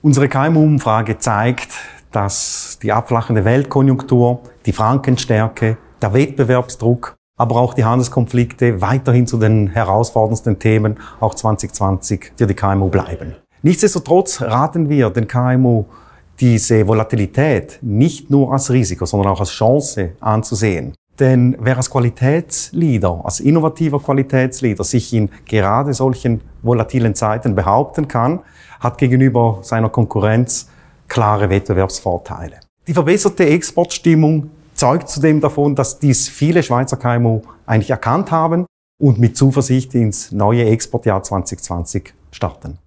Unsere KMU-Umfrage zeigt, dass die abflachende Weltkonjunktur, die Frankenstärke, der Wettbewerbsdruck, aber auch die Handelskonflikte weiterhin zu den herausforderndsten Themen auch 2020 für die KMU bleiben. Nichtsdestotrotz raten wir den KMU, diese Volatilität nicht nur als Risiko, sondern auch als Chance anzusehen. Denn wer als Qualitätsleader, als innovativer Qualitätsleader sich in gerade solchen volatilen Zeiten behaupten kann, hat gegenüber seiner Konkurrenz klare Wettbewerbsvorteile. Die verbesserte Exportstimmung zeugt zudem davon, dass dies viele Schweizer KMU eigentlich erkannt haben und mit Zuversicht ins neue Exportjahr 2020 starten.